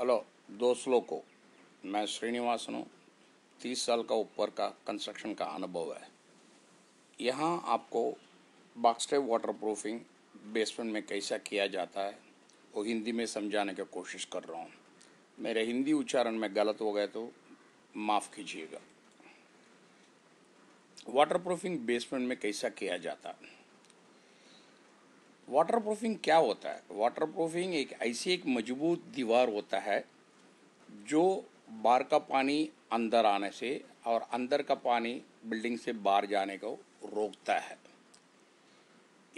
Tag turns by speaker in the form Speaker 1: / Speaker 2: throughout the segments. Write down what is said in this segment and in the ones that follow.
Speaker 1: hello दोस्त लोग को मैं श्रीनिवासन हूँ तीस साल का ऊपर का कंस्ट्रक्शन का अनुभव है यहाँ आपको बाक्सटेप वाटर प्रूफिंग बेसमेंट में कैसा किया जाता है वो हिंदी में समझाने की कोशिश कर रहा हूँ मेरे हिंदी उच्चारण में गलत हो गए तो माफ़ कीजिएगा वाटर प्रूफिंग बेसमेंट में कैसा किया जाता है वाटर प्रूफिंग क्या होता है वाटर प्रूफिंग एक ऐसी एक मजबूत दीवार होता है जो बाहर का पानी अंदर आने से और अंदर का पानी बिल्डिंग से बाहर जाने को रोकता है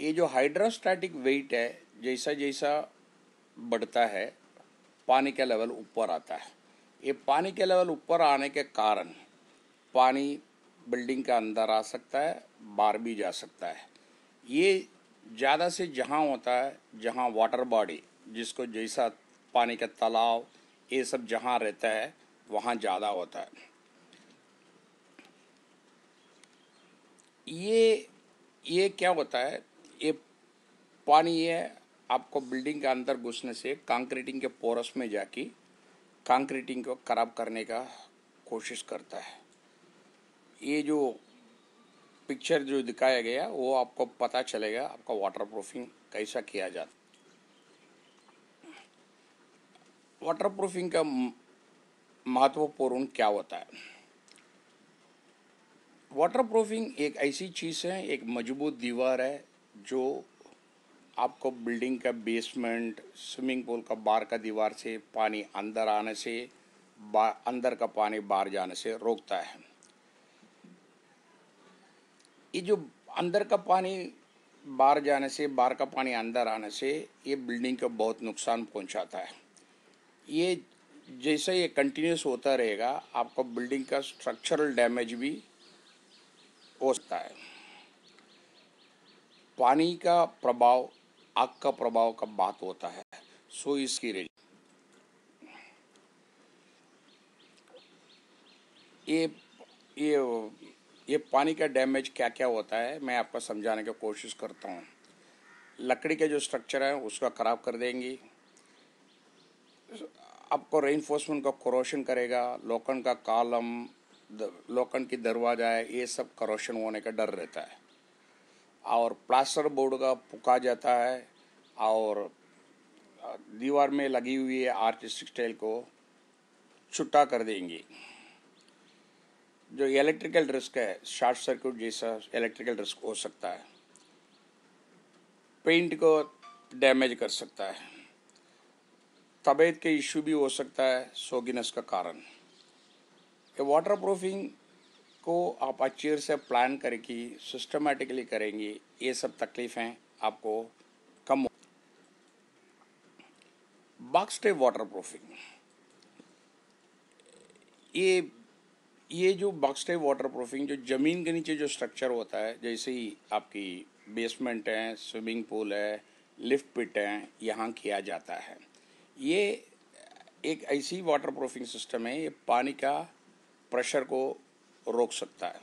Speaker 1: ये जो हाइड्रोस्टैटिक वेट है जैसा जैसा बढ़ता है पानी का लेवल ऊपर आता है ये पानी के लेवल ऊपर आने के कारण पानी बिल्डिंग के अंदर आ सकता है बाहर भी जा सकता है ये ज़्यादा से जहाँ होता है जहाँ वाटर बॉडी जिसको जैसा पानी का तालाब ये सब जहाँ रहता है वहाँ ज़्यादा होता है ये ये क्या होता है ये पानी ये आपको बिल्डिंग के अंदर घुसने से कंक्रीटिंग के पोरस में जाके कंक्रीटिंग को खराब करने का कोशिश करता है ये जो पिक्चर जो दिखाया गया वो आपको पता चलेगा आपका वाटर प्रूफिंग कैसा किया जाता वाटर प्रूफिंग का महत्वपूर्ण क्या होता है वाटर प्रूफिंग एक ऐसी चीज़ है एक मजबूत दीवार है जो आपको बिल्डिंग का बेसमेंट स्विमिंग पूल का बाहर का दीवार से पानी अंदर आने से अंदर का पानी बाहर जाने से रोकता है ये जो अंदर का पानी बाहर जाने से बाहर का पानी अंदर आने से ये बिल्डिंग को बहुत नुकसान पहुंचाता है ये जैसे ये कंटिन्यूस होता रहेगा आपको बिल्डिंग का स्ट्रक्चरल डैमेज भी हो सकता है पानी का प्रभाव आग का प्रभाव का बात होता है सो इसकी रेज ये ये ये पानी का डैमेज क्या क्या होता है मैं आपको समझाने की कोशिश करता हूँ लकड़ी के जो स्ट्रक्चर है उसका ख़राब कर देंगी आपको रेनफोर्समेंट का क्रोशन करेगा लोकन का कॉलम लोकन की दरवाजा है ये सब करोशन होने का डर रहता है और प्लास्टर बोर्ड का पुका जाता है और दीवार में लगी हुई है आर्टिस्टिक स्टाइल को छुट्टा कर देंगी जो इलेक्ट्रिकल रिस्क है शॉर्ट सर्किट जैसा इलेक्ट्रिकल रिस्क हो सकता है पेंट को डैमेज कर सकता है तबीयत के इश्यू भी हो सकता है सोगिनस का कारण ये वाटर प्रूफिंग को आप अच्छे से प्लान करके सिस्टमेटिकली करेंगी ये सब तकलीफ़ें आपको कम बॉक्स टेप वाटर प्रूफिंग ये ये जो बॉक्स टाइप वाटर प्रूफिंग जो ज़मीन के नीचे जो स्ट्रक्चर होता है जैसे ही आपकी बेसमेंट है स्विमिंग पूल है लिफ्ट पिट हैं यहाँ किया जाता है ये एक ऐसी वाटर प्रूफिंग सिस्टम है ये पानी का प्रेशर को रोक सकता है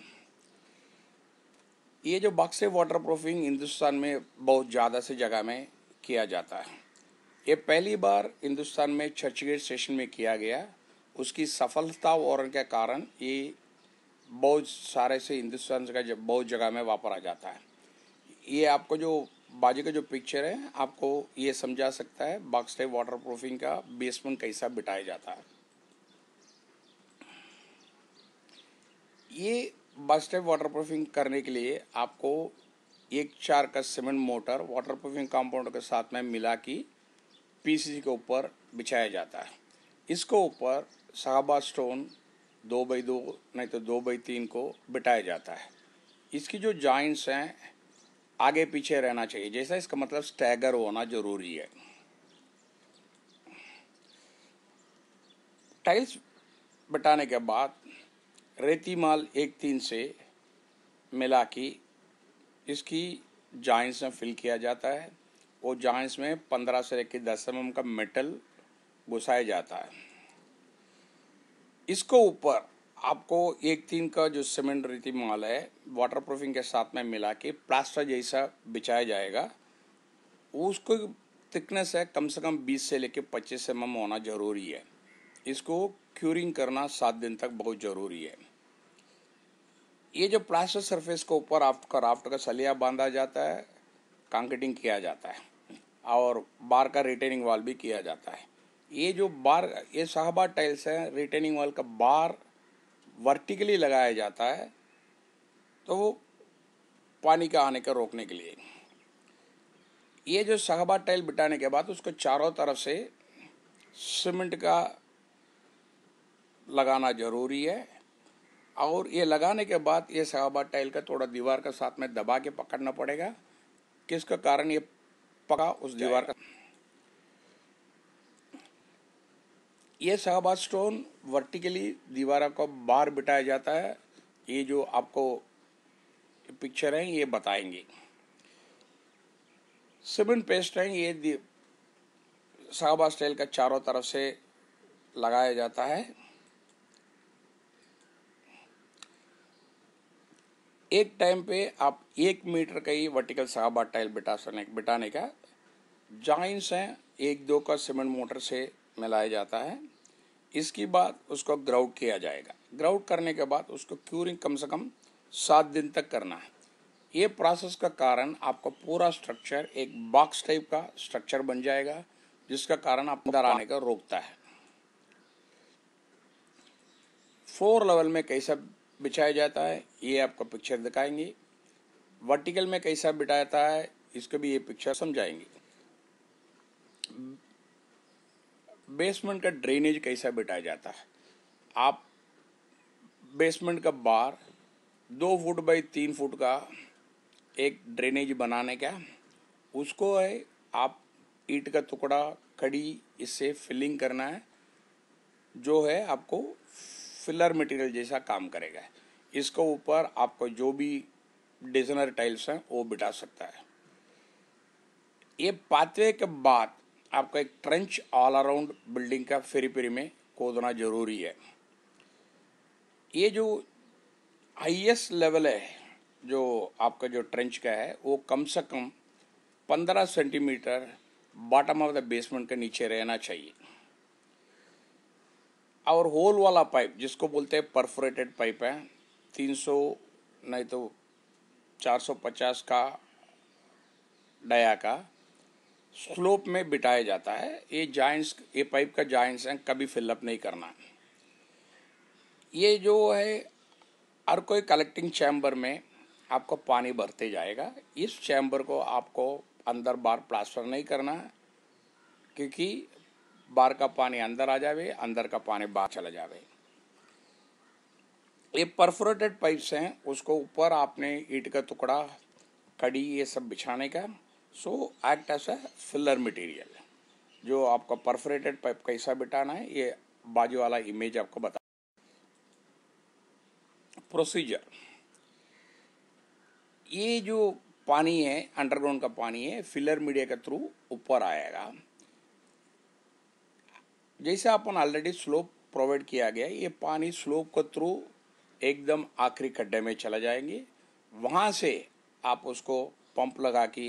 Speaker 1: ये जो बक्से वाटर प्रूफिंग हिंदुस्तान में बहुत ज़्यादा से जगह में किया जाता है ये पहली बार हिंदुस्तान में चर्चगेट स्टेशन में किया गया उसकी सफलता और के कारण ये बहुत सारे से हिंदुस्तान का जब बहुत जगह में वापर आ जाता है ये आपको जो बाजी का जो पिक्चर है आपको ये समझा सकता है बाक्स टाइप वाटर प्रूफिंग का बेसमेंट कैसा बिठाया जाता है ये बाक्स टाइप वाटर प्रूफिंग करने के लिए आपको एक चार का cement mortar waterproofing compound के साथ में मिला के पीसीसी के ऊपर बिछाया जाता है इसको ऊपर साहबा स्टोन दो बाई दो नहीं तो दो बाई तीन को बिठाया जाता है इसकी जो जॉइंट्स हैं आगे पीछे रहना चाहिए जैसा इसका मतलब स्टैगर होना जरूरी है टाइल्स बिठाने के बाद रेती माल एक तीन से मिला कि इसकी जॉइंट्स में फिल किया जाता है वो जॉइंट्स में पंद्रह से लेकर दस एम mm का मेटल घुसाया जाता है इसको ऊपर आपको एक तीन का जो सीमेंट रीति माल है वाटर प्रूफिंग के साथ में मिला के प्लास्टर जैसा बिछाया जाएगा उसको थिकनेस है कम से कम 20 से लेकर 25 एम होना जरूरी है इसको क्यूरिंग करना सात दिन तक बहुत जरूरी है ये जो प्लास्टर सरफेस के ऊपर आपका राफ्ट का सलिया बांधा जाता है कंक्रीटिंग किया जाता है और बार का रिटेनिंग वाल भी किया जाता है ये जो बार ये साहबा टाइल्स है रिटर्निंग वॉल का बार वर्टिकली लगाया जाता है तो वो पानी का आने का रोकने के लिए ये जो साहबा टाइल बिटाने के बाद उसको चारों तरफ से सीमेंट का लगाना जरूरी है और ये लगाने के बाद ये साहबा टाइल का थोड़ा दीवार का साथ में दबा के पकड़ना पड़ेगा किसका कारण ये पका उस दीवार का ये शहबाज स्टोन वर्टिकली दीवारा को बार बिठाया जाता है ये जो आपको पिक्चर है ये बताएंगे सिमेंट पेस्ट है ये शहबाज स्टाइल का चारों तरफ से लगाया जाता है एक टाइम पे आप एक मीटर का ही वर्टिकल साहबा टाइल बिटा बिटाने का जॉइंट्स हैं एक दो का सीमेंट मोटर से में लाया जाता है इसकी बाद उसको ग्राउट किया जाएगा ग्राउट करने के बाद उसको क्यूरिंग कम से कम सात दिन तक करना है ये प्रोसेस का कारण आपका पूरा स्ट्रक्चर एक बॉक्स टाइप का स्ट्रक्चर बन जाएगा जिसका कारण आप अंदर आने का रोकता है फोर लेवल में कैसा बिछाया जाता है ये आपको पिक्चर दिखाएंगे वर्टिकल में कैसा जाता है इसको भी ये पिक्चर समझाएंगे बेसमेंट का ड्रेनेज कैसा बिठाया जाता है आप बेसमेंट का बार दो फुट बाई तीन फुट का एक ड्रेनेज बनाने का उसको है आप ईट का टुकड़ा कड़ी इससे फिलिंग करना है जो है आपको फिलर मटेरियल जैसा काम करेगा इसको ऊपर आपको जो भी डिजनर टाइल्स हैं वो बिठा सकता है ये पातवे के बाद आपका एक ट्रेंच ऑल अराउंड बिल्डिंग का फेरी फेरी में खोदना जरूरी है ये जो हाइएस्ट लेवल है जो आपका जो ट्रेंच का है वो कम से कम 15 centimetre bottom of the basement के नीचे रहना चाहिए और होल वाला पाइप जिसको बोलते हैं परफोरेटेड पाइप है 300 नहीं तो 450 का डया का स्लोप में बिटाया जाता है ये जॉइंट्स ये पाइप का जॉइंट्स हैं कभी फिलअप नहीं करना ये जो है हर कोई कलेक्टिंग चैम्बर में आपको पानी भरते जाएगा इस चैम्बर को आपको अंदर बार प्लास्टर नहीं करना क्योंकि बाहर का पानी अंदर आ जावे अंदर का पानी बाहर चला जावे ये परफोरेटेड पाइप्स हैं उसको ऊपर आपने ईट का टुकड़ा कड़ी ये सब बिछाने का so act as a filler material जो आपका परफोरेटेड पाइप कैसा बिटाना है ये बाजू वाला इमेज आपको बता प्रोसीजर ये जो पानी है अंडरग्राउंड का पानी है फिलर मीडिया के थ्रू ऊपर आएगा जैसे अपन ऑलरेडी स्लोप प्रोवाइड किया गया ये पानी स्लोप के थ्रू एकदम आखिरी खड्डे में चला जाएंगे वहाँ से आप उसको पंप लगा के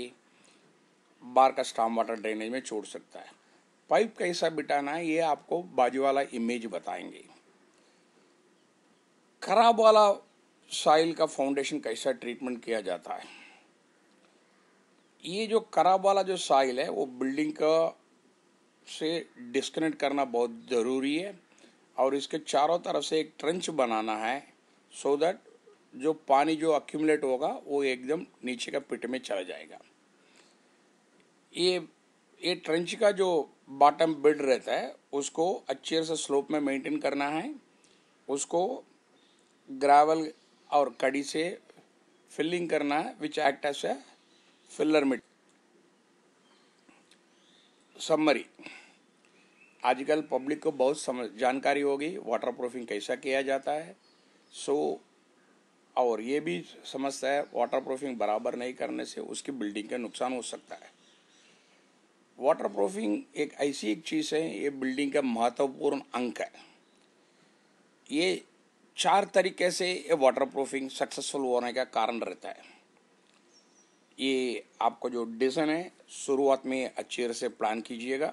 Speaker 1: बार का स्टाम वाटर ड्रेनेज में छोड़ सकता है पाइप कैसा बिटाना है ये आपको बाजू वाला इमेज बताएंगे खराब वाला साइल का फाउंडेशन कैसा ट्रीटमेंट किया जाता है ये जो खराब वाला जो साइल है वो बिल्डिंग का से डिस्कनेक्ट करना बहुत ज़रूरी है और इसके चारों तरफ से एक ट्रंच बनाना है सो so दैट जो पानी जो अक्यूमलेट होगा वो एकदम नीचे का पिट में चला जाएगा ये ये ट्रेंच का जो बॉटम बिल्ड रहता है उसको अच्छे से स्लोप में मेंटेन करना है उसको ग्रावल और कड़ी से फिलिंग करना है which act as a filler मिट समरी आजकल पब्लिक को बहुत समझ जानकारी होगी वाटर प्रूफिंग कैसा किया जाता है सो और ये भी समझता है वाटर प्रूफिंग बराबर नहीं करने से उसकी बिल्डिंग का नुकसान हो सकता है वाटर प्रूफिंग एक ऐसी एक चीज़ है ये बिल्डिंग का महत्वपूर्ण अंक है ये चार तरीके से ये वाटर प्रूफिंग सक्सेसफुल होने का कारण रहता है ये आपका जो डिज़ाइन है शुरुआत में अच्छे से प्लान कीजिएगा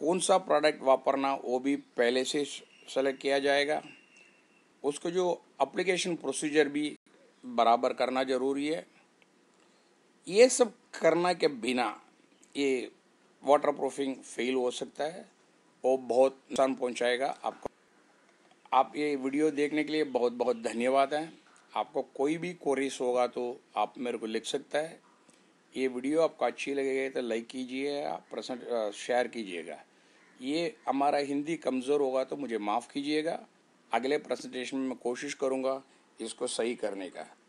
Speaker 1: कौन सा प्रोडक्ट वापरना वो भी पहले से सेलेक्ट किया जाएगा उसको जो अप्लीकेशन प्रोसीजर भी बराबर करना ज़रूरी है ये सब करना के बिना ये वाटर प्रूफिंग फेल हो सकता है और बहुत नुकसान पहुंचाएगा आपको आप ये वीडियो देखने के लिए बहुत बहुत धन्यवाद हैं आपको कोई भी कोरिस होगा तो आप मेरे को लिख सकता है ये वीडियो आपको अच्छी लगेगी तो लाइक कीजिए आप शेयर कीजिएगा ये हमारा हिंदी कमज़ोर होगा तो मुझे माफ़ कीजिएगा अगले प्रेजेंटेशन में मैं कोशिश करूँगा इसको सही करने का